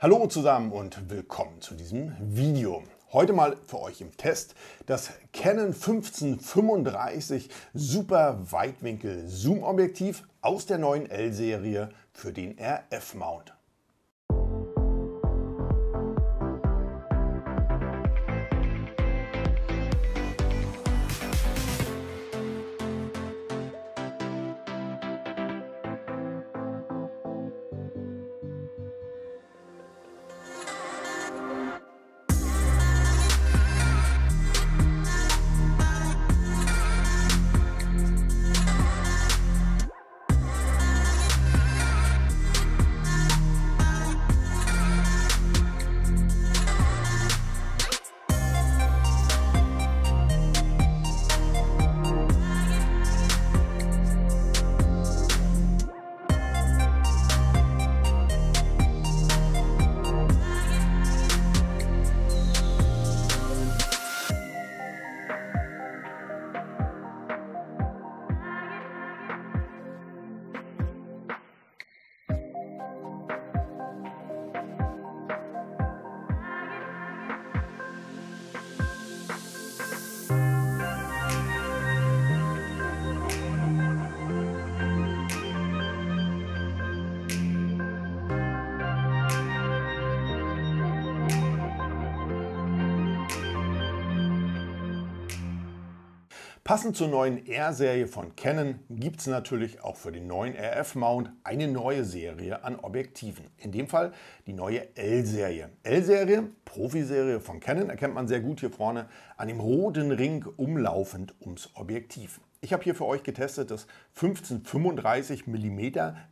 Hallo zusammen und willkommen zu diesem Video. Heute mal für euch im Test das Canon 1535 Super Weitwinkel Zoom Objektiv aus der neuen L-Serie für den RF-Mount. Passend zur neuen R-Serie von Canon gibt es natürlich auch für den neuen RF-Mount eine neue Serie an Objektiven. In dem Fall die neue L-Serie. L-Serie, Profiserie von Canon, erkennt man sehr gut hier vorne an dem roten Ring umlaufend ums Objektiv. Ich habe hier für euch getestet das 1535 mm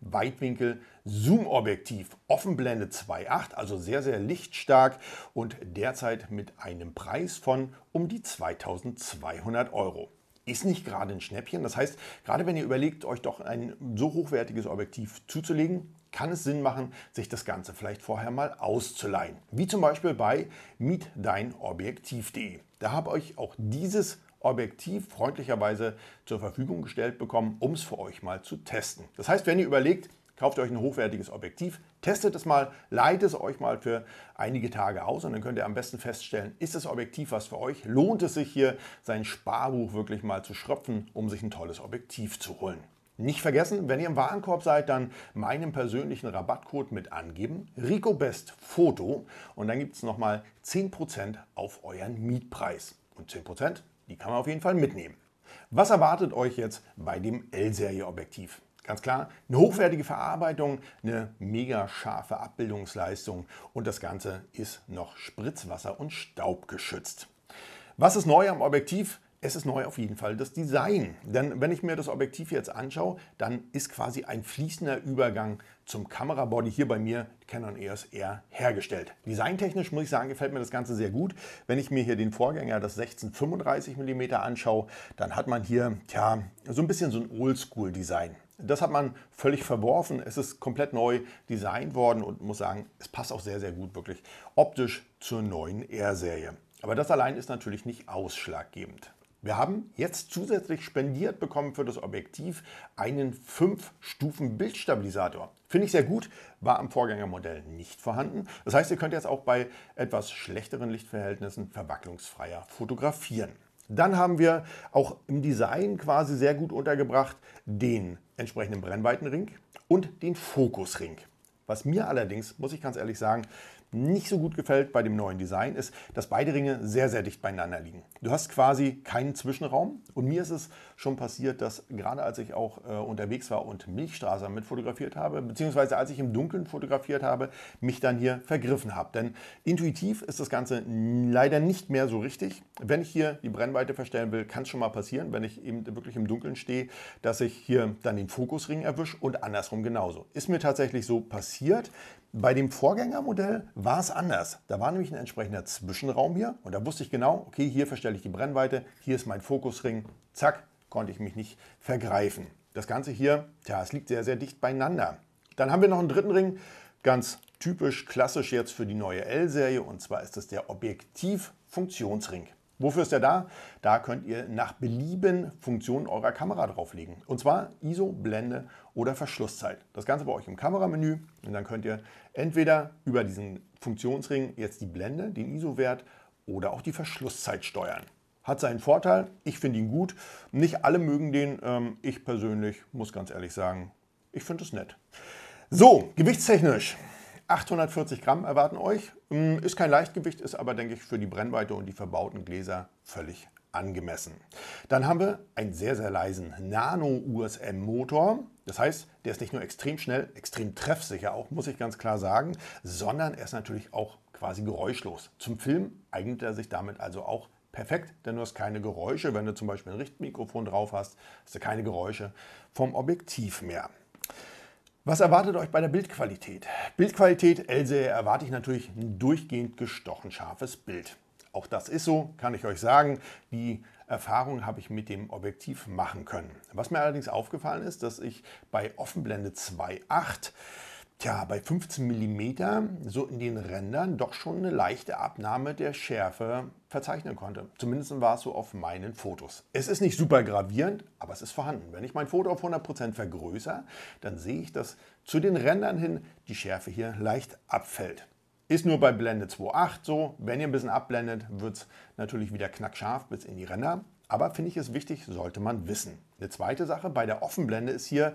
Weitwinkel Zoom-Objektiv, Offenblende 2.8, also sehr, sehr lichtstark und derzeit mit einem Preis von um die 2200 Euro ist nicht gerade ein Schnäppchen. Das heißt, gerade wenn ihr überlegt, euch doch ein so hochwertiges Objektiv zuzulegen, kann es Sinn machen, sich das Ganze vielleicht vorher mal auszuleihen. Wie zum Beispiel bei mietdeinobjektiv.de. Da habe ich euch auch dieses Objektiv freundlicherweise zur Verfügung gestellt bekommen, um es für euch mal zu testen. Das heißt, wenn ihr überlegt, Kauft euch ein hochwertiges Objektiv, testet es mal, leitet es euch mal für einige Tage aus und dann könnt ihr am besten feststellen, ist das Objektiv was für euch? Lohnt es sich hier, sein Sparbuch wirklich mal zu schröpfen, um sich ein tolles Objektiv zu holen? Nicht vergessen, wenn ihr im Warenkorb seid, dann meinen persönlichen Rabattcode mit angeben, RicoBest und dann gibt es nochmal 10% auf euren Mietpreis. Und 10%, die kann man auf jeden Fall mitnehmen. Was erwartet euch jetzt bei dem L-Serie-Objektiv? Ganz klar, eine hochwertige Verarbeitung, eine mega scharfe Abbildungsleistung und das Ganze ist noch Spritzwasser- und Staubgeschützt. Was ist neu am Objektiv? Es ist neu auf jeden Fall das Design. Denn wenn ich mir das Objektiv jetzt anschaue, dann ist quasi ein fließender Übergang zum Kamerabody hier bei mir Canon EOS R hergestellt. Designtechnisch muss ich sagen, gefällt mir das Ganze sehr gut. Wenn ich mir hier den Vorgänger, das 1635 mm anschaue, dann hat man hier tja, so ein bisschen so ein Oldschool-Design das hat man völlig verworfen. Es ist komplett neu designt worden und muss sagen, es passt auch sehr, sehr gut wirklich optisch zur neuen R-Serie. Aber das allein ist natürlich nicht ausschlaggebend. Wir haben jetzt zusätzlich spendiert bekommen für das Objektiv einen 5-Stufen-Bildstabilisator. Finde ich sehr gut, war am Vorgängermodell nicht vorhanden. Das heißt, ihr könnt jetzt auch bei etwas schlechteren Lichtverhältnissen verwacklungsfreier fotografieren. Dann haben wir auch im Design quasi sehr gut untergebracht den entsprechenden Brennweitenring und den Fokusring. Was mir allerdings, muss ich ganz ehrlich sagen, nicht so gut gefällt bei dem neuen Design, ist, dass beide Ringe sehr, sehr dicht beieinander liegen. Du hast quasi keinen Zwischenraum. Und mir ist es schon passiert, dass gerade als ich auch äh, unterwegs war und Milchstraße mit fotografiert habe, beziehungsweise als ich im Dunkeln fotografiert habe, mich dann hier vergriffen habe. Denn intuitiv ist das Ganze leider nicht mehr so richtig. Wenn ich hier die Brennweite verstellen will, kann es schon mal passieren, wenn ich eben wirklich im Dunkeln stehe, dass ich hier dann den Fokusring erwische und andersrum genauso. Ist mir tatsächlich so passiert. Bei dem Vorgängermodell war es anders. Da war nämlich ein entsprechender Zwischenraum hier und da wusste ich genau, okay, hier verstelle ich die Brennweite, hier ist mein Fokusring, zack, konnte ich mich nicht vergreifen. Das Ganze hier, ja, es liegt sehr, sehr dicht beieinander. Dann haben wir noch einen dritten Ring, ganz typisch, klassisch jetzt für die neue L-Serie und zwar ist das der Objektivfunktionsring. Wofür ist er da? Da könnt ihr nach Belieben Funktionen eurer Kamera drauflegen. Und zwar ISO, Blende oder Verschlusszeit. Das Ganze bei euch im Kameramenü. Und dann könnt ihr entweder über diesen Funktionsring jetzt die Blende, den ISO-Wert oder auch die Verschlusszeit steuern. Hat seinen Vorteil, ich finde ihn gut. Nicht alle mögen den. Ähm, ich persönlich muss ganz ehrlich sagen, ich finde es nett. So, gewichtstechnisch. 840 Gramm erwarten euch. Mm, ist kein Leichtgewicht, ist aber, denke ich, für die Brennweite und die verbauten Gläser völlig angemessen. Dann haben wir einen sehr, sehr leisen Nano-USM-Motor. Das heißt, der ist nicht nur extrem schnell, extrem treffsicher auch, muss ich ganz klar sagen, sondern er ist natürlich auch quasi geräuschlos. Zum Film eignet er sich damit also auch perfekt, denn du hast keine Geräusche. Wenn du zum Beispiel ein Richtmikrofon drauf hast, hast du keine Geräusche vom Objektiv mehr. Was erwartet euch bei der Bildqualität? Bildqualität Else erwarte ich natürlich ein durchgehend gestochen scharfes Bild. Auch das ist so, kann ich euch sagen. Die Erfahrung habe ich mit dem Objektiv machen können. Was mir allerdings aufgefallen ist, dass ich bei Offenblende 2.8 Tja, bei 15 mm so in den Rändern doch schon eine leichte Abnahme der Schärfe verzeichnen konnte. Zumindest war es so auf meinen Fotos. Es ist nicht super gravierend, aber es ist vorhanden. Wenn ich mein Foto auf 100% vergrößere, dann sehe ich, dass zu den Rändern hin die Schärfe hier leicht abfällt. Ist nur bei Blende 2.8 so. Wenn ihr ein bisschen abblendet, wird es natürlich wieder knackscharf bis in die Ränder aber finde ich es wichtig, sollte man wissen. Eine zweite Sache bei der Offenblende ist hier,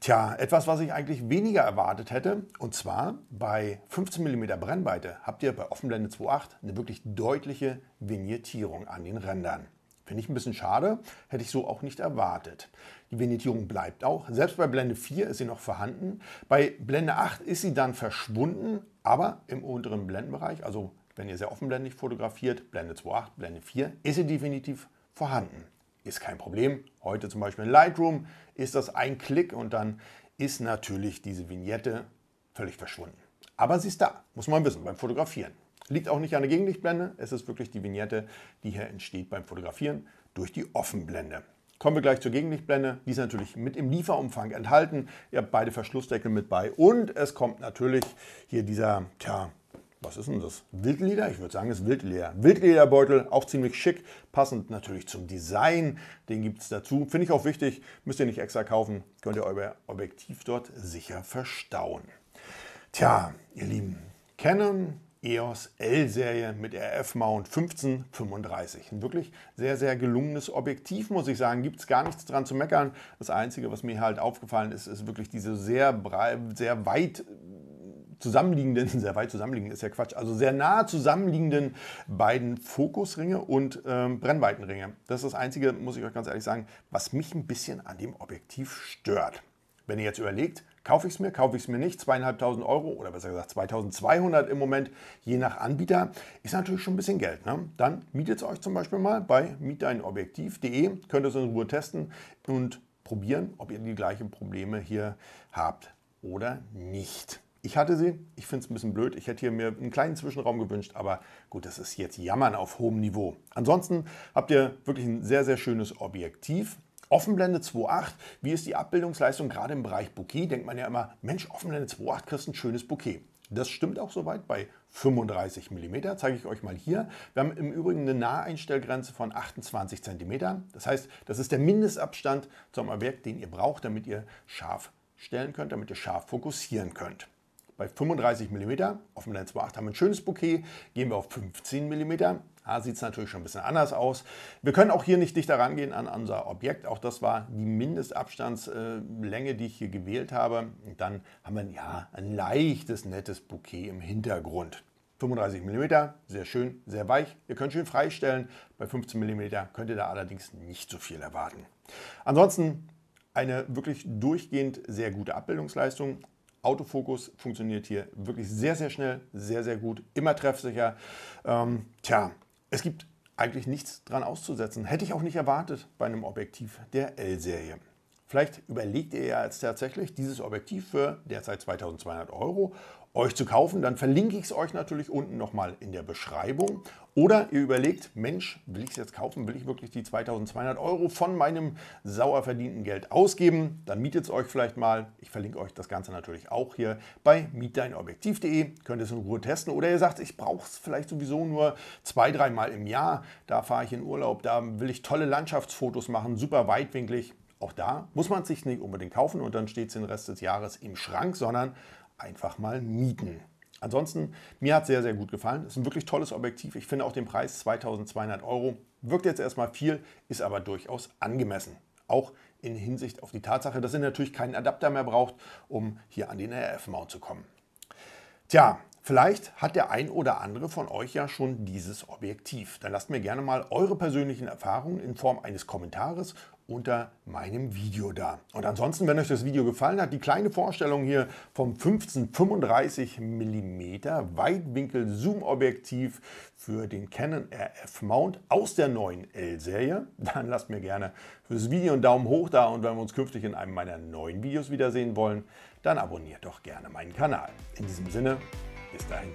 tja, etwas, was ich eigentlich weniger erwartet hätte. Und zwar bei 15 mm Brennweite habt ihr bei Offenblende 2.8 eine wirklich deutliche Vignettierung an den Rändern. Finde ich ein bisschen schade, hätte ich so auch nicht erwartet. Die Vignettierung bleibt auch. Selbst bei Blende 4 ist sie noch vorhanden. Bei Blende 8 ist sie dann verschwunden, aber im unteren Blendenbereich, also wenn ihr sehr offenblendig fotografiert, Blende 2.8, Blende 4, ist sie definitiv vorhanden. Ist kein Problem. Heute zum Beispiel in Lightroom ist das ein Klick und dann ist natürlich diese Vignette völlig verschwunden. Aber sie ist da, muss man wissen, beim Fotografieren. Liegt auch nicht an der Gegenlichtblende, es ist wirklich die Vignette, die hier entsteht beim Fotografieren durch die Offenblende. Kommen wir gleich zur Gegenlichtblende. Die ist natürlich mit im Lieferumfang enthalten. Ihr habt beide Verschlussdeckel mit bei. Und es kommt natürlich hier dieser tja, was ist denn das? Wildleder? Ich würde sagen, es ist Wildleder. Wildlederbeutel, auch ziemlich schick, passend natürlich zum Design. Den gibt es dazu. Finde ich auch wichtig, müsst ihr nicht extra kaufen. Könnt ihr euer Objektiv dort sicher verstauen. Tja, ihr Lieben, Canon EOS L-Serie mit RF-Mount 1535. Ein wirklich sehr, sehr gelungenes Objektiv, muss ich sagen. Gibt es gar nichts dran zu meckern. Das Einzige, was mir halt aufgefallen ist, ist wirklich diese sehr, sehr weit zusammenliegenden, sehr weit zusammenliegenden ist ja Quatsch, also sehr nah zusammenliegenden beiden Fokusringe und ähm, Brennweitenringe. Das ist das Einzige, muss ich euch ganz ehrlich sagen, was mich ein bisschen an dem Objektiv stört. Wenn ihr jetzt überlegt, kaufe ich es mir, kaufe ich es mir nicht, zweieinhalbtausend Euro oder besser gesagt 2200 im Moment, je nach Anbieter, ist natürlich schon ein bisschen Geld. Ne? Dann mietet es euch zum Beispiel mal bei mieteinobjektiv.de, könnt ihr es in Ruhe testen und probieren, ob ihr die gleichen Probleme hier habt oder nicht. Ich hatte sie, ich finde es ein bisschen blöd. Ich hätte hier mir einen kleinen Zwischenraum gewünscht, aber gut, das ist jetzt Jammern auf hohem Niveau. Ansonsten habt ihr wirklich ein sehr, sehr schönes Objektiv. Offenblende 2.8, wie ist die Abbildungsleistung gerade im Bereich Bouquet? Denkt man ja immer, Mensch, Offenblende 2.8 kriegst ein schönes Bouquet. Das stimmt auch soweit bei 35 mm, zeige ich euch mal hier. Wir haben im Übrigen eine Naheinstellgrenze von 28 cm. Das heißt, das ist der Mindestabstand zum Objekt, den ihr braucht, damit ihr scharf stellen könnt, damit ihr scharf fokussieren könnt. Bei 35 mm, auf dem Lens 2.8 haben wir ein schönes Bouquet, gehen wir auf 15 mm, da sieht es natürlich schon ein bisschen anders aus. Wir können auch hier nicht dichter rangehen an unser Objekt, auch das war die Mindestabstandslänge, die ich hier gewählt habe. Und dann haben wir ja, ein leichtes, nettes Bouquet im Hintergrund. 35 mm, sehr schön, sehr weich. Ihr könnt schön freistellen. Bei 15 mm könnt ihr da allerdings nicht so viel erwarten. Ansonsten eine wirklich durchgehend sehr gute Abbildungsleistung. Autofokus funktioniert hier wirklich sehr, sehr schnell, sehr, sehr gut, immer treffsicher. Ähm, tja, es gibt eigentlich nichts dran auszusetzen. Hätte ich auch nicht erwartet bei einem Objektiv der L-Serie. Vielleicht überlegt ihr ja jetzt tatsächlich, dieses Objektiv für derzeit 2200 Euro euch zu kaufen. Dann verlinke ich es euch natürlich unten nochmal in der Beschreibung. Oder ihr überlegt, Mensch, will ich es jetzt kaufen? Will ich wirklich die 2200 Euro von meinem sauer verdienten Geld ausgeben? Dann mietet es euch vielleicht mal. Ich verlinke euch das Ganze natürlich auch hier bei mietdeinobjektiv.de. Könnt ihr es in Ruhe testen. Oder ihr sagt, ich brauche es vielleicht sowieso nur zwei, dreimal im Jahr. Da fahre ich in Urlaub, da will ich tolle Landschaftsfotos machen, super weitwinklig. Auch da muss man sich nicht unbedingt kaufen und dann steht es den Rest des Jahres im Schrank, sondern einfach mal mieten. Ansonsten, mir hat es sehr, sehr gut gefallen. Es Ist ein wirklich tolles Objektiv. Ich finde auch den Preis 2200 Euro wirkt jetzt erstmal viel, ist aber durchaus angemessen. Auch in Hinsicht auf die Tatsache, dass ihr natürlich keinen Adapter mehr braucht, um hier an den RF-Mount zu kommen. Tja, vielleicht hat der ein oder andere von euch ja schon dieses Objektiv. Dann lasst mir gerne mal eure persönlichen Erfahrungen in Form eines Kommentares unter meinem Video da. Und ansonsten, wenn euch das Video gefallen hat, die kleine Vorstellung hier vom 1535 mm Weitwinkel Zoom Objektiv für den Canon RF Mount aus der neuen L-Serie, dann lasst mir gerne fürs Video einen Daumen hoch da und wenn wir uns künftig in einem meiner neuen Videos wiedersehen wollen, dann abonniert doch gerne meinen Kanal. In diesem Sinne, bis dahin.